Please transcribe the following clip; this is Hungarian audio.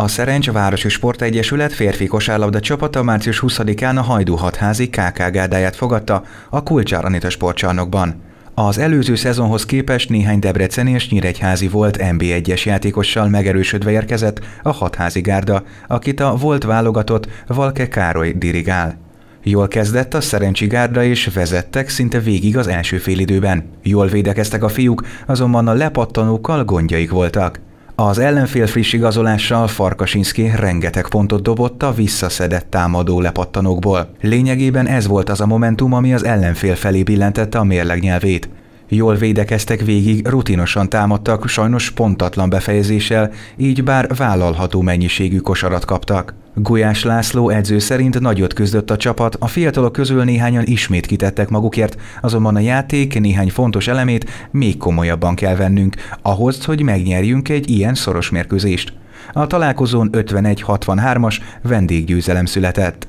A Szerencs Városi Sportegyesület férfi kosárlabda csapata március 20-án a Hajdú hatházi KK gárdáját fogadta a Kulcsár Anita sportcsarnokban. Az előző szezonhoz képest néhány debreceni és nyíregyházi volt NB1-es játékossal megerősödve érkezett a hatházi gárda, akit a volt válogatott Valke Károly dirigál. Jól kezdett a szerencsi gárda és vezettek szinte végig az első félidőben. Jól védekeztek a fiúk, azonban a lepattanókkal gondjaik voltak. Az ellenfél friss igazolással Farkasinski rengeteg pontot dobott a visszaszedett támadó lepattanókból. Lényegében ez volt az a momentum, ami az ellenfél felé billentette a mérlegnyelvét. Jól védekeztek végig, rutinosan támadtak, sajnos pontatlan befejezéssel, így bár vállalható mennyiségű kosarat kaptak. Gulyás László edző szerint nagyot küzdött a csapat, a fiatalok közül néhányan ismét kitettek magukért, azonban a játék néhány fontos elemét még komolyabban kell vennünk, ahhoz, hogy megnyerjünk egy ilyen szoros mérkőzést. A találkozón 51-63-as vendéggyőzelem született.